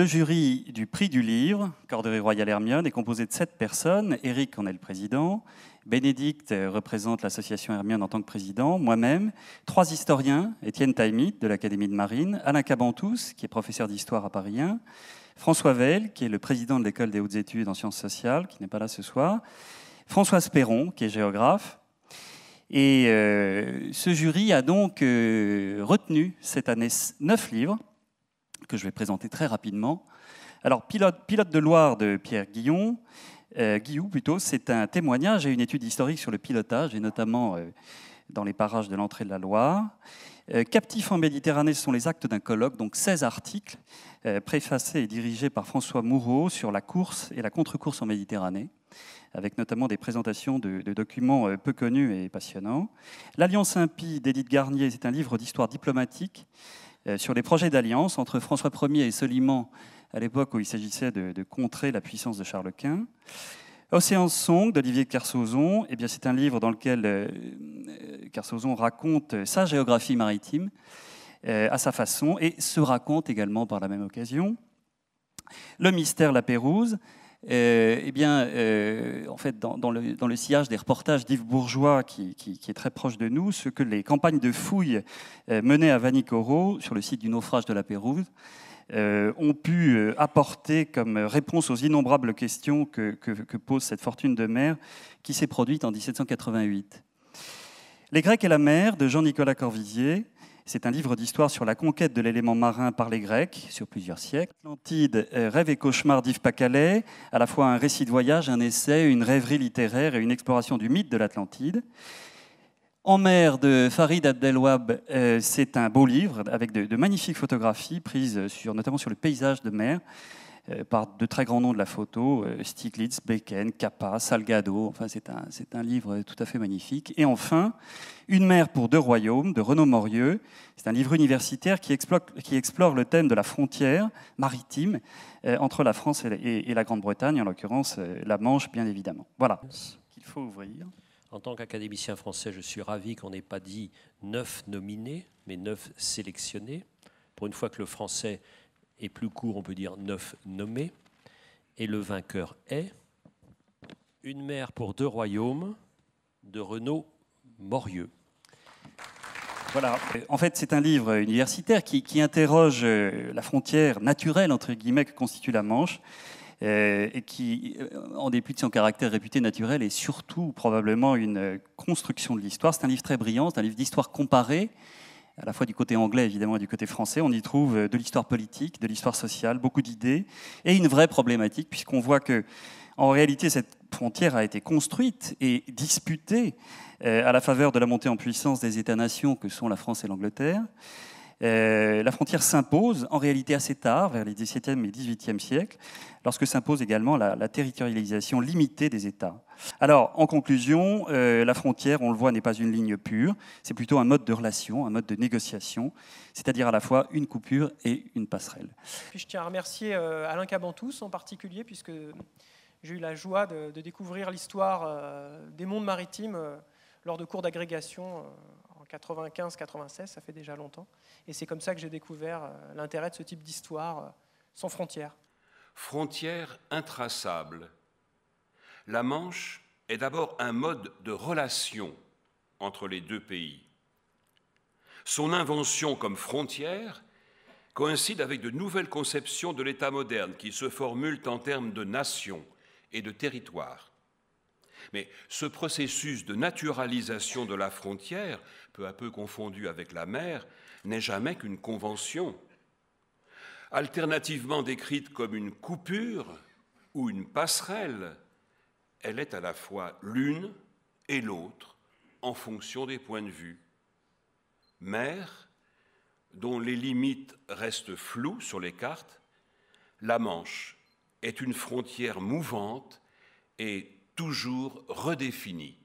Le jury du prix du livre, Corderie Royale Hermione, est composé de sept personnes. Eric en est le président. Bénédicte représente l'association Hermione en tant que président. Moi-même, trois historiens, Étienne Taimit de l'Académie de Marine, Alain Cabantous, qui est professeur d'histoire à Paris 1, François Veil, qui est le président de l'École des hautes études en sciences sociales, qui n'est pas là ce soir, Françoise Perron, qui est géographe. Et euh, ce jury a donc euh, retenu cette année neuf livres que je vais présenter très rapidement. Alors, Pilote, de Loire de Pierre Guillon, euh, Guillou plutôt, c'est un témoignage et une étude historique sur le pilotage, et notamment euh, dans les parages de l'entrée de la Loire. Euh, Captifs en Méditerranée, ce sont les actes d'un colloque, donc 16 articles, préfacés et dirigés par François Moureau sur la course et la contre-course en Méditerranée avec notamment des présentations de, documents peu connus et passionnants. L'Alliance impie d'Édith Garnier, c'est un livre d'histoire diplomatique euh, sur les projets d'alliance entre François Ier et Soliman, à l'époque où il s'agissait de, contrer la puissance de Charles Quint. Océan Song d'Olivier Carsozon, eh bien c'est un livre dans lequel euh, euh, Carsozon raconte sa géographie maritime à sa façon et se raconte également par la même occasion. Le mystère La Pérouse, et euh, eh bien, euh, en fait, dans, le, sillage des reportages d'Yves Bourgeois, qui, est très proche de nous, ce que les campagnes de fouilles euh, menées à Vanikoro, sur le site du naufrage de la Pérouse, ont pu apporter comme réponse aux innombrables questions que, que pose cette fortune de mer qui s'est produite en 1788. Les Grecs et la mer de Jean-Nicolas Corvisier c'est un livre d'histoire sur la conquête de l'élément marin par les Grecs sur plusieurs siècles. Atlantide, euh, Rêve et cauchemar d'Yves Pacalais, à la fois un récit de voyage, un essai, une rêverie littéraire et une exploration du mythe de l'Atlantide. En mer de Farid Abdelwab, euh, c'est un beau livre avec de, magnifiques photographies prises sur, notamment sur le paysage de mer. Euh, par de très grands noms de la photo, euh, Stiglitz, Bacon, Capa, Salgado. Enfin, c'est un, livre tout à fait magnifique. Et enfin, Une mère pour deux royaumes de Renaud Morieux. C'est un livre universitaire qui explore, qui explore, le thème de la frontière maritime euh, entre la France et, la Grande-Bretagne, en l'occurrence la Manche, bien évidemment. Voilà qu'il faut ouvrir. En tant qu'académicien français, je suis ravi qu'on n'ait pas dit neuf nominés, mais neuf sélectionnés. Pour une fois que le français et plus court, on peut dire neuf nommés. Et le vainqueur est une mère pour deux royaumes de Renaud Morieux. Voilà. En fait, c'est un livre universitaire qui, interroge euh, la frontière naturelle, entre guillemets, que constitue la Manche, euh, et qui, euh, en dépit de son caractère réputé naturel, est surtout probablement une construction de l'histoire. C'est un livre très brillant, c'est un livre d'histoire comparée, à la fois du côté anglais évidemment et du côté français, on y trouve euh, de l'histoire politique, de l'histoire sociale, beaucoup d'idées et une vraie problématique puisqu'on voit que en réalité cette frontière a été construite et disputée euh, à la faveur de la montée en puissance des États-nations que sont la France et l'Angleterre. Euh, la frontière s'impose en réalité assez tard, vers les XVIIe et XVIIIe siècles, lorsque s'impose également la, territorialisation limitée des États. Alors, en conclusion, euh, la frontière, on le voit, n'est pas une ligne pure, c'est plutôt un mode de relation, un mode de négociation, c'est-à-dire à la fois une coupure et une passerelle. je tiens à remercier euh, Alain Cabantous en particulier, puisque j'ai eu la joie de découvrir l'histoire des mondes maritimes lors de cours d'agrégation 95-96, ça fait déjà longtemps. Et c'est comme ça que j'ai découvert euh, l'intérêt de ce type d'histoire euh, sans frontières. Frontières intraçables. La Manche est d'abord un mode de relation entre les deux pays. Son invention comme frontière coïncide avec de nouvelles conceptions de l'État moderne qui se formulent en termes de nation et de territoire. Mais ce processus de naturalisation de la frontière, peu à peu confondu avec la mer, n'est jamais qu'une convention, alternativement décrite comme une coupure ou une passerelle. Elle est à la fois l'une et l'autre en fonction des points de vue. Mer, dont les limites restent floues sur les cartes, la Manche est une frontière mouvante et toujours redéfinie.